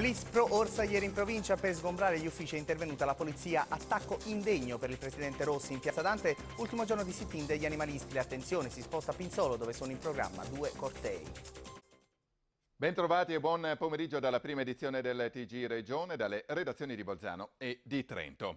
Blitz pro Orsa ieri in provincia per sgombrare gli uffici è intervenuta la polizia. Attacco indegno per il presidente Rossi in piazza Dante, ultimo giorno di sit-in degli animalisti. L'attenzione si sposta a Pinzolo dove sono in programma due cortei. Bentrovati e buon pomeriggio dalla prima edizione del TG Regione, dalle redazioni di Bolzano e di Trento.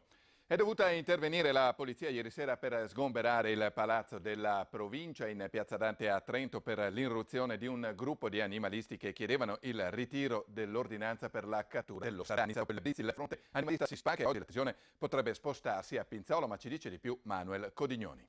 È dovuta intervenire la polizia ieri sera per sgomberare il palazzo della provincia in piazza Dante a Trento per l'irruzione di un gruppo di animalisti che chiedevano il ritiro dell'ordinanza per la cattura dello saranizza. il fronte animalista si spacca e oggi la l'attenzione potrebbe spostarsi a Pinzolo, ma ci dice di più Manuel Codignoni.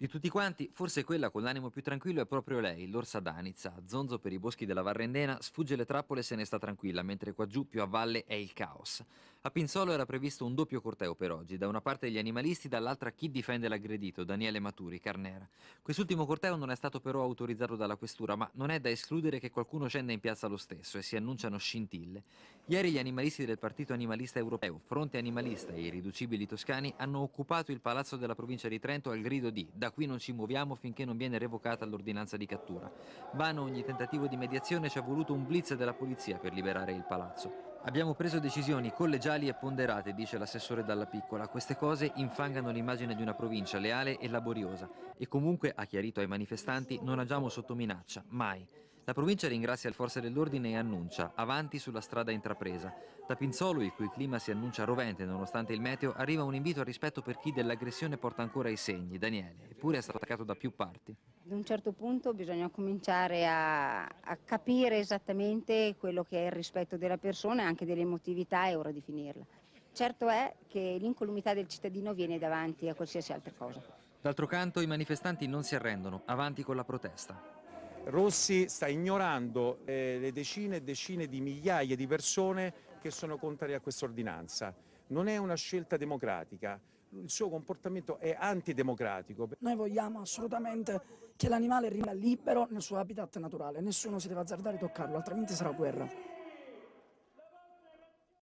Di tutti quanti, forse quella con l'animo più tranquillo è proprio lei, l'orsa Danizza. A zonzo per i boschi della Varrendena, sfugge le trappole e se ne sta tranquilla, mentre qua giù più a valle è il caos. A Pinzolo era previsto un doppio corteo per oggi, da una parte gli animalisti, dall'altra chi difende l'aggredito, Daniele Maturi, Carnera. Quest'ultimo corteo non è stato però autorizzato dalla questura, ma non è da escludere che qualcuno scenda in piazza lo stesso e si annunciano scintille. Ieri gli animalisti del Partito Animalista Europeo, Fronte Animalista e i riducibili toscani hanno occupato il palazzo della provincia di Trento al grido di «Da qui non ci muoviamo finché non viene revocata l'ordinanza di cattura. Vano ogni tentativo di mediazione ci ha voluto un blitz della polizia per liberare il palazzo. Abbiamo preso decisioni collegiali e ponderate, dice l'assessore Dalla Piccola. Queste cose infangano l'immagine di una provincia leale e laboriosa e comunque, ha chiarito ai manifestanti, non agiamo sotto minaccia, mai. La provincia ringrazia le forze dell'ordine e annuncia, avanti sulla strada intrapresa. Da Pinzolo, il cui clima si annuncia rovente nonostante il meteo, arriva un invito al rispetto per chi dell'aggressione porta ancora i segni, Daniele, eppure è stato attaccato da più parti. Ad un certo punto bisogna cominciare a, a capire esattamente quello che è il rispetto della persona e anche delle emotività, è ora di finirla. Certo è che l'incolumità del cittadino viene davanti a qualsiasi altra cosa. D'altro canto i manifestanti non si arrendono, avanti con la protesta. Rossi sta ignorando eh, le decine e decine di migliaia di persone che sono contrarie a questa ordinanza. Non è una scelta democratica, il suo comportamento è antidemocratico. Noi vogliamo assolutamente che l'animale rimanga libero nel suo habitat naturale, nessuno si deve azzardare a toccarlo, altrimenti sarà guerra.